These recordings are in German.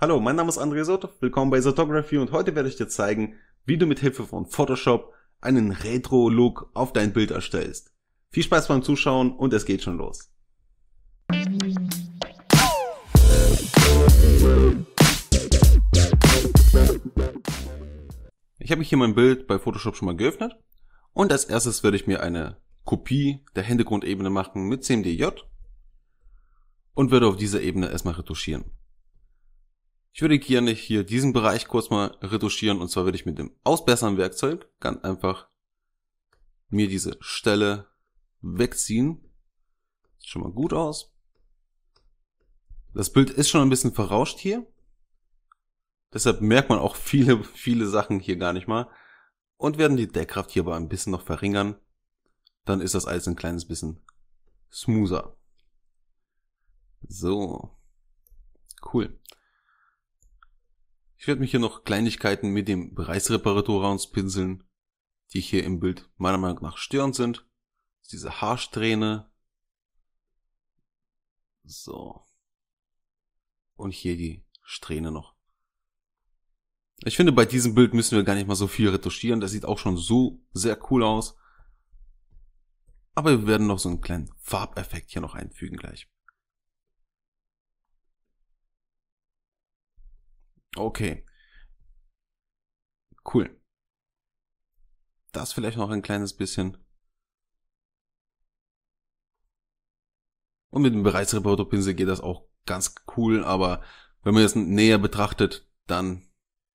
Hallo, mein Name ist André Sotov, willkommen bei Sotography und heute werde ich dir zeigen, wie du mit Hilfe von Photoshop einen Retro-Look auf dein Bild erstellst. Viel Spaß beim Zuschauen und es geht schon los. Ich habe hier mein Bild bei Photoshop schon mal geöffnet und als erstes werde ich mir eine Kopie der Hintergrundebene machen mit CMDJ und werde auf dieser Ebene erstmal retuschieren. Ich würde gerne hier diesen Bereich kurz mal retuschieren und zwar würde ich mit dem Ausbessern-Werkzeug ganz einfach mir diese Stelle wegziehen. Sieht schon mal gut aus. Das Bild ist schon ein bisschen verrauscht hier. Deshalb merkt man auch viele, viele Sachen hier gar nicht mal. Und werden die Deckkraft hierbei ein bisschen noch verringern. Dann ist das alles ein kleines bisschen smoother. So. Cool. Ich werde mich hier noch Kleinigkeiten mit dem Reißreparatur rauspinseln, die hier im Bild meiner Meinung nach störend sind. Diese Haarsträhne. So. Und hier die Strähne noch. Ich finde, bei diesem Bild müssen wir gar nicht mal so viel retuschieren. Das sieht auch schon so sehr cool aus. Aber wir werden noch so einen kleinen Farbeffekt hier noch einfügen gleich. Okay. Cool. Das vielleicht noch ein kleines bisschen. Und mit dem Bereichsreporterpinsel geht das auch ganz cool, aber wenn man das näher betrachtet, dann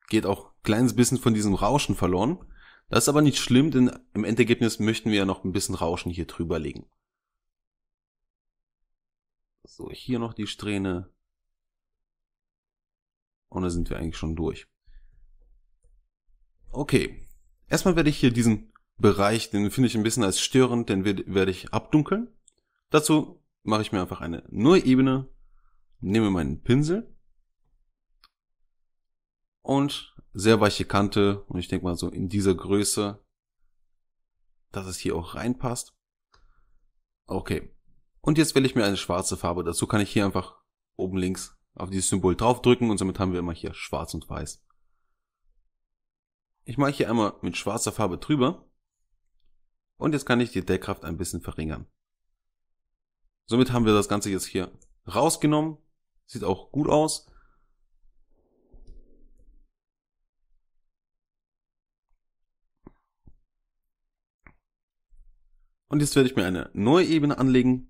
geht auch ein kleines bisschen von diesem Rauschen verloren. Das ist aber nicht schlimm, denn im Endergebnis möchten wir ja noch ein bisschen Rauschen hier drüber legen. So, hier noch die Strähne. Und dann sind wir eigentlich schon durch. Okay. Erstmal werde ich hier diesen Bereich, den finde ich ein bisschen als störend, den werde ich abdunkeln. Dazu mache ich mir einfach eine neue Ebene, nehme meinen Pinsel und sehr weiche Kante und ich denke mal so in dieser Größe, dass es hier auch reinpasst. Okay. Und jetzt wähle ich mir eine schwarze Farbe. Dazu kann ich hier einfach oben links auf dieses Symbol draufdrücken und somit haben wir immer hier schwarz und weiß. Ich mache hier einmal mit schwarzer Farbe drüber und jetzt kann ich die Deckkraft ein bisschen verringern. Somit haben wir das Ganze jetzt hier rausgenommen. Sieht auch gut aus. Und jetzt werde ich mir eine neue Ebene anlegen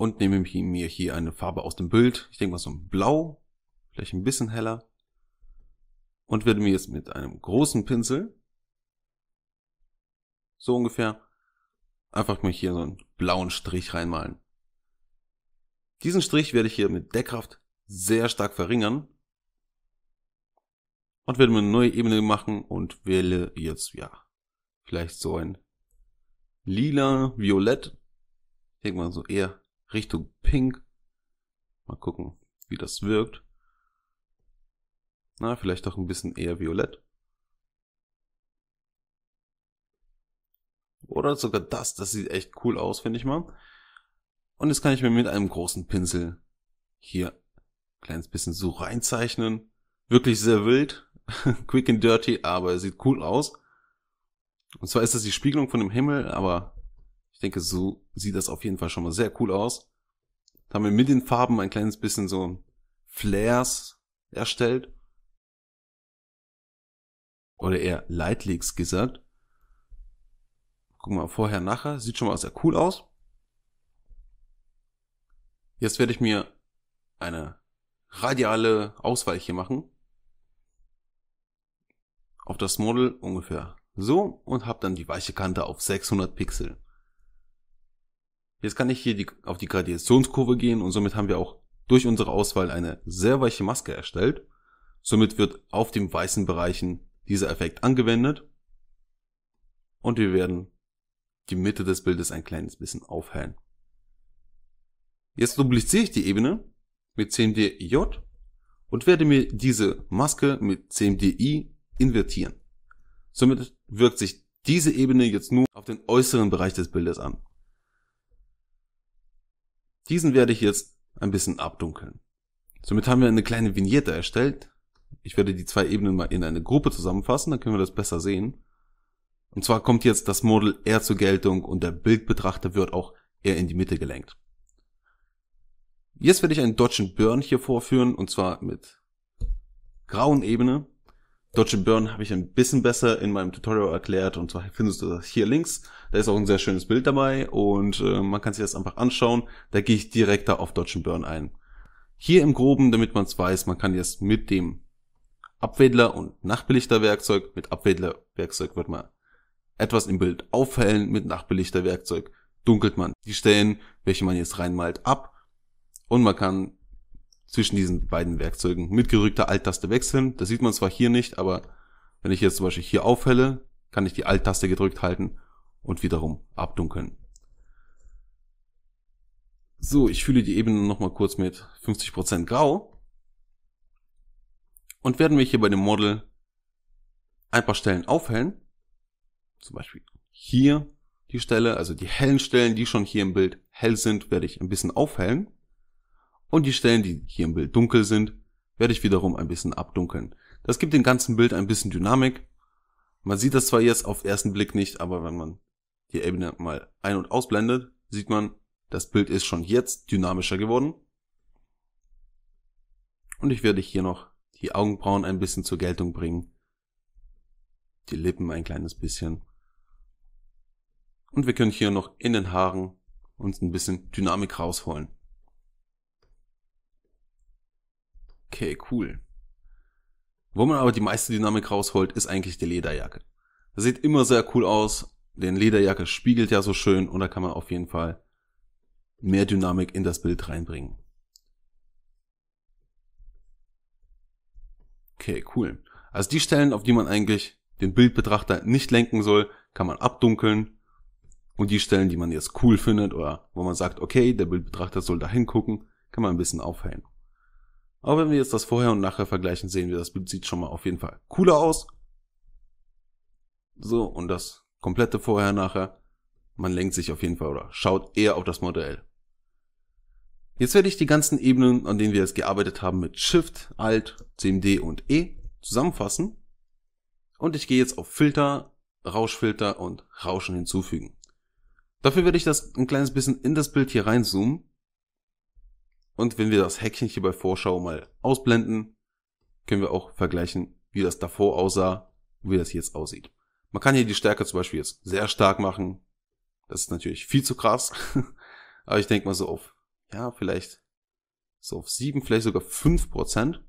und nehme mir hier eine Farbe aus dem Bild. Ich denke mal so ein Blau, vielleicht ein bisschen heller. Und werde mir jetzt mit einem großen Pinsel, so ungefähr, einfach mal hier so einen blauen Strich reinmalen. Diesen Strich werde ich hier mit Deckkraft sehr stark verringern. Und werde mir eine neue Ebene machen und wähle jetzt, ja, vielleicht so ein lila, violett. Ich denke mal so eher Richtung Pink. Mal gucken, wie das wirkt. Na, vielleicht doch ein bisschen eher violett. Oder sogar das, das sieht echt cool aus, finde ich mal. Und jetzt kann ich mir mit einem großen Pinsel hier ein kleines bisschen so reinzeichnen. Wirklich sehr wild, quick and dirty, aber es sieht cool aus. Und zwar ist das die Spiegelung von dem Himmel, aber ich denke, so sieht das auf jeden Fall schon mal sehr cool aus. Da haben wir mit den Farben ein kleines bisschen so Flares erstellt. Oder eher Lightleaks gesagt. Guck mal, vorher, nachher. Sieht schon mal sehr cool aus. Jetzt werde ich mir eine radiale Auswahl hier machen. Auf das Model ungefähr so und habe dann die weiche Kante auf 600 Pixel. Jetzt kann ich hier die, auf die Gradationskurve gehen und somit haben wir auch durch unsere Auswahl eine sehr weiche Maske erstellt. Somit wird auf den weißen Bereichen dieser Effekt angewendet und wir werden die Mitte des Bildes ein kleines bisschen aufhellen. Jetzt dupliziere ich die Ebene mit CMDJ und werde mir diese Maske mit CMDI invertieren. Somit wirkt sich diese Ebene jetzt nur auf den äußeren Bereich des Bildes an. Diesen werde ich jetzt ein bisschen abdunkeln. Somit haben wir eine kleine Vignette erstellt. Ich werde die zwei Ebenen mal in eine Gruppe zusammenfassen, dann können wir das besser sehen. Und zwar kommt jetzt das Model eher zur Geltung und der Bildbetrachter wird auch eher in die Mitte gelenkt. Jetzt werde ich einen deutschen Burn hier vorführen und zwar mit grauen Ebene Deutsche Burn habe ich ein bisschen besser in meinem Tutorial erklärt und zwar findest du das hier links. Da ist auch ein sehr schönes Bild dabei und äh, man kann sich das einfach anschauen. Da gehe ich direkt da auf Deutschen Burn ein. Hier im Groben, damit man es weiß, man kann jetzt mit dem Abwedler und Nachbelichterwerkzeug, mit Abwedlerwerkzeug wird man etwas im Bild aufhellen, mit Nachbelichterwerkzeug dunkelt man die Stellen, welche man jetzt reinmalt, ab und man kann zwischen diesen beiden Werkzeugen. Mit gerückter Alt-Taste wechseln. Das sieht man zwar hier nicht, aber wenn ich jetzt zum Beispiel hier aufhelle, kann ich die Alt-Taste gedrückt halten und wiederum abdunkeln. So, ich fühle die Ebene nochmal kurz mit 50% grau. Und werden wir hier bei dem Model ein paar Stellen aufhellen. Zum Beispiel hier die Stelle, also die hellen Stellen, die schon hier im Bild hell sind, werde ich ein bisschen aufhellen. Und die Stellen, die hier im Bild dunkel sind, werde ich wiederum ein bisschen abdunkeln. Das gibt dem ganzen Bild ein bisschen Dynamik. Man sieht das zwar jetzt auf ersten Blick nicht, aber wenn man die Ebene mal ein- und ausblendet, sieht man, das Bild ist schon jetzt dynamischer geworden. Und ich werde hier noch die Augenbrauen ein bisschen zur Geltung bringen. Die Lippen ein kleines bisschen. Und wir können hier noch in den Haaren uns ein bisschen Dynamik rausholen. Okay, cool. Wo man aber die meiste Dynamik rausholt, ist eigentlich die Lederjacke. Das sieht immer sehr cool aus. Den Lederjacke spiegelt ja so schön und da kann man auf jeden Fall mehr Dynamik in das Bild reinbringen. Okay, cool. Also die Stellen, auf die man eigentlich den Bildbetrachter nicht lenken soll, kann man abdunkeln. Und die Stellen, die man jetzt cool findet oder wo man sagt, okay, der Bildbetrachter soll da hingucken, kann man ein bisschen aufhellen. Aber wenn wir jetzt das Vorher und Nachher vergleichen, sehen wir, das Bild sieht schon mal auf jeden Fall cooler aus. So, und das komplette Vorher, Nachher. Man lenkt sich auf jeden Fall oder schaut eher auf das Modell. Jetzt werde ich die ganzen Ebenen, an denen wir jetzt gearbeitet haben, mit Shift, Alt, CMD und E zusammenfassen. Und ich gehe jetzt auf Filter, Rauschfilter und Rauschen hinzufügen. Dafür werde ich das ein kleines bisschen in das Bild hier reinzoomen und wenn wir das Häkchen hier bei Vorschau mal ausblenden, können wir auch vergleichen, wie das davor aussah und wie das jetzt aussieht. Man kann hier die Stärke zum Beispiel jetzt sehr stark machen. Das ist natürlich viel zu krass. Aber ich denke mal so auf, ja, vielleicht so auf sieben, vielleicht sogar fünf Prozent.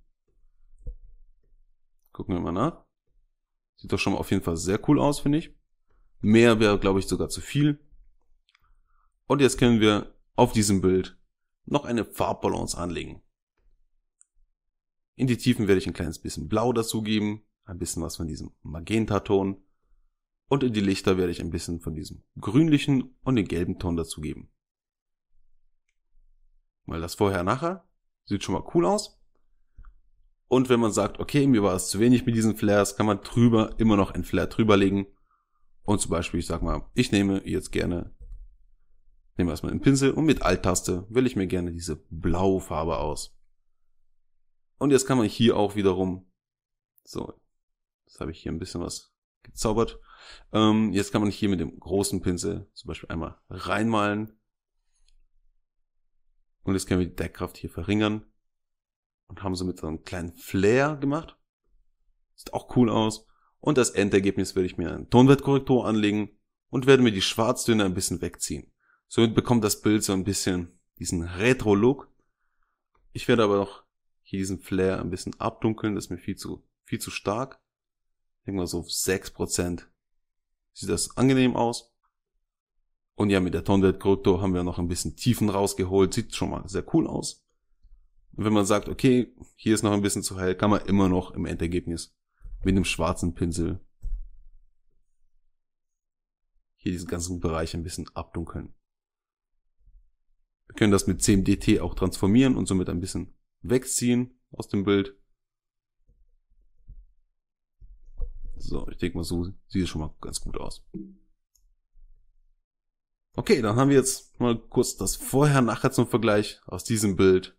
Gucken wir mal nach. Sieht doch schon mal auf jeden Fall sehr cool aus, finde ich. Mehr wäre, glaube ich, sogar zu viel. Und jetzt können wir auf diesem Bild noch eine Farbbalance anlegen. In die Tiefen werde ich ein kleines bisschen Blau dazugeben, ein bisschen was von diesem Magenta-Ton. und in die Lichter werde ich ein bisschen von diesem grünlichen und den gelben Ton dazugeben. Weil das vorher nachher, sieht schon mal cool aus. Und wenn man sagt, okay, mir war es zu wenig mit diesen Flares, kann man drüber immer noch ein Flare drüberlegen. Und zum Beispiel, ich sag mal, ich nehme jetzt gerne Nehmen erstmal den Pinsel und mit Alt-Taste wähle ich mir gerne diese blaue Farbe aus. Und jetzt kann man hier auch wiederum, so, jetzt habe ich hier ein bisschen was gezaubert. Ähm, jetzt kann man hier mit dem großen Pinsel zum Beispiel einmal reinmalen. Und jetzt können wir die Deckkraft hier verringern und haben somit so einen kleinen Flair gemacht. Sieht auch cool aus. Und das Endergebnis werde ich mir einen Tonwertkorrektor anlegen und werde mir die Schwarztöne ein bisschen wegziehen. Somit bekommt das Bild so ein bisschen diesen Retro-Look. Ich werde aber noch hier diesen Flair ein bisschen abdunkeln, das ist mir viel zu, viel zu stark. Ich denke mal so 6% Sieht das angenehm aus. Und ja, mit der Tondet Krypto haben wir noch ein bisschen Tiefen rausgeholt. Sieht schon mal sehr cool aus. Und wenn man sagt, okay, hier ist noch ein bisschen zu hell, kann man immer noch im Endergebnis mit einem schwarzen Pinsel hier diesen ganzen Bereich ein bisschen abdunkeln. Wir können das mit CMDT auch transformieren und somit ein bisschen wegziehen aus dem Bild. So, ich denke mal, so sieht es schon mal ganz gut aus. Okay, dann haben wir jetzt mal kurz das Vorher-Nachher zum Vergleich. Aus diesem Bild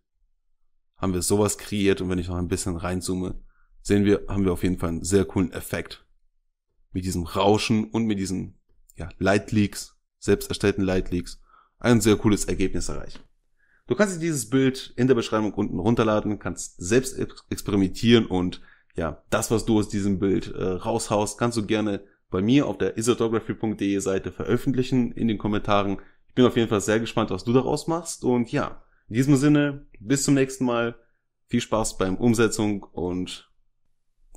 haben wir sowas kreiert und wenn ich noch ein bisschen reinzoome, sehen wir, haben wir auf jeden Fall einen sehr coolen Effekt. Mit diesem Rauschen und mit diesen ja, Light Leaks, selbst erstellten Light Leaks ein sehr cooles Ergebnis erreichen. Du kannst dir dieses Bild in der Beschreibung unten runterladen, kannst selbst experimentieren und ja, das, was du aus diesem Bild äh, raushaust, kannst du gerne bei mir auf der isotography.de Seite veröffentlichen in den Kommentaren. Ich bin auf jeden Fall sehr gespannt, was du daraus machst. Und ja, in diesem Sinne, bis zum nächsten Mal. Viel Spaß beim Umsetzung und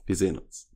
wir sehen uns.